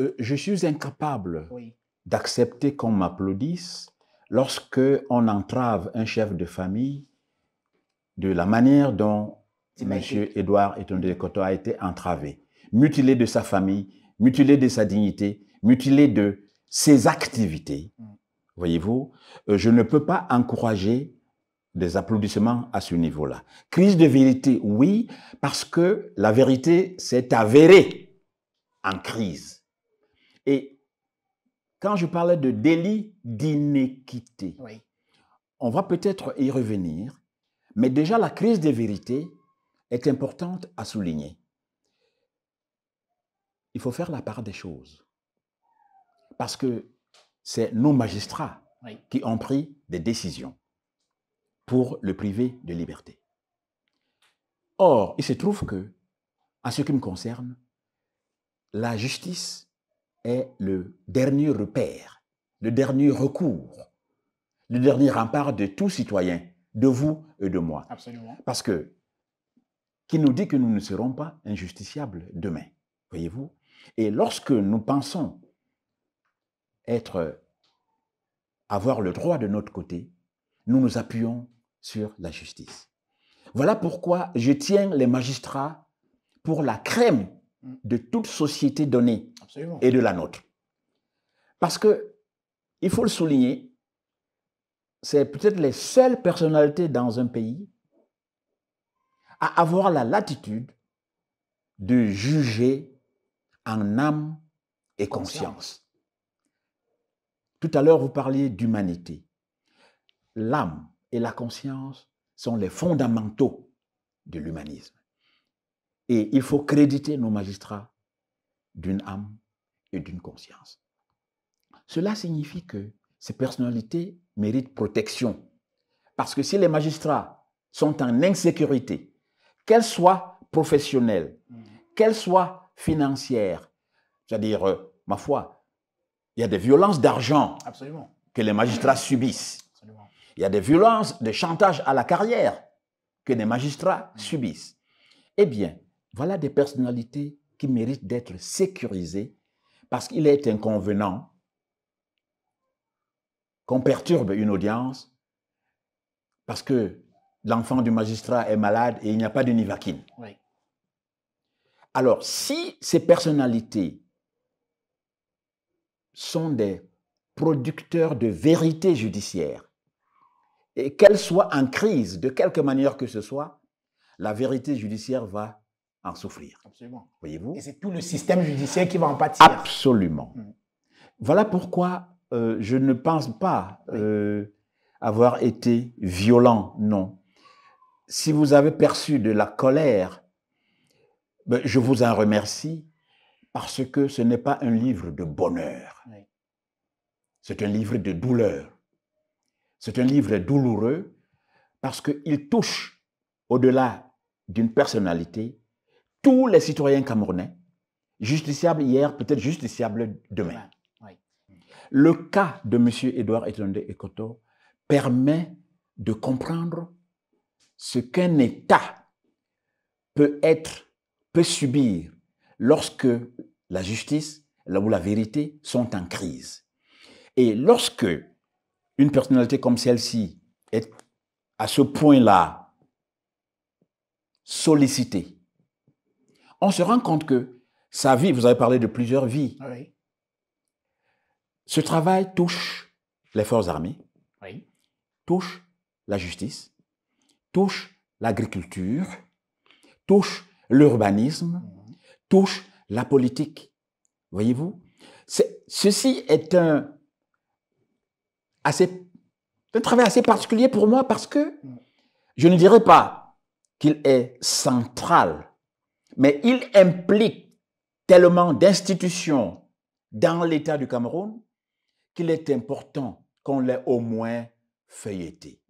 Euh, je suis incapable d'accepter qu'on m'applaudisse lorsque on entrave un chef de famille de la manière dont M. Édouard de Koto a été entravé, mutilé de sa famille, mutilé de sa dignité, mutilé de ses activités. Mm. Voyez-vous, euh, je ne peux pas encourager des applaudissements à ce niveau-là. Crise de vérité, oui, parce que la vérité s'est avérée en crise. Et quand je parlais de délit d'inéquité, on va peut-être y revenir, mais déjà la crise des vérités est importante à souligner. Il faut faire la part des choses. Parce que c'est nos magistrats qui ont pris des décisions pour le priver de liberté. Or, il se trouve que, à ce qui me concerne, la justice est le dernier repère, le dernier recours, le dernier rempart de tout citoyen, de vous et de moi. Absolument. Parce que qui nous dit que nous ne serons pas injusticiables demain, voyez-vous Et lorsque nous pensons être avoir le droit de notre côté, nous nous appuyons sur la justice. Voilà pourquoi je tiens les magistrats pour la crème Mm. de toute société donnée et de la nôtre. Parce que, il faut le souligner, c'est peut-être les seules personnalités dans un pays à avoir la latitude de juger en âme et conscience. Tout à l'heure, vous parliez d'humanité. L'âme et la conscience sont les fondamentaux de l'humanisme. Et il faut créditer nos magistrats d'une âme et d'une conscience. Cela signifie que ces personnalités méritent protection. Parce que si les magistrats sont en insécurité, qu'elles soient professionnelles, mm. qu'elles soient financières, c'est-à-dire, euh, ma foi, il y a des violences d'argent que les magistrats mm. subissent. Il y a des violences, de chantage à la carrière que les magistrats mm. subissent. Eh bien, voilà des personnalités qui méritent d'être sécurisées parce qu'il est inconvenant qu'on perturbe une audience parce que l'enfant du magistrat est malade et il n'y a pas de Alors, si ces personnalités sont des producteurs de vérité judiciaire, et qu'elles soient en crise de quelque manière que ce soit, la vérité judiciaire va en souffrir. Absolument. Voyez-vous Et c'est tout le système judiciaire qui va en pâtir. Absolument. Mm. Voilà pourquoi euh, je ne pense pas euh, avoir été violent, non. Si vous avez perçu de la colère, ben, je vous en remercie parce que ce n'est pas un livre de bonheur. C'est un livre de douleur. C'est un livre douloureux parce qu'il touche au-delà d'une personnalité tous les citoyens camerounais, justiciables hier, peut-être justiciables demain. Le cas de M. Edouard Etonde Ekoto permet de comprendre ce qu'un État peut être, peut subir lorsque la justice ou la vérité sont en crise. Et lorsque une personnalité comme celle-ci est à ce point-là sollicitée, on se rend compte que sa vie, vous avez parlé de plusieurs vies. Ce travail touche les forces armées, touche la justice, touche l'agriculture, touche l'urbanisme, mhm. touche la politique. Voyez-vous Ceci est un, assez, un travail assez particulier pour moi parce que mhm. je ne dirais pas qu'il est central mais il implique tellement d'institutions dans l'État du Cameroun qu'il est important qu'on l'ait au moins feuilleté.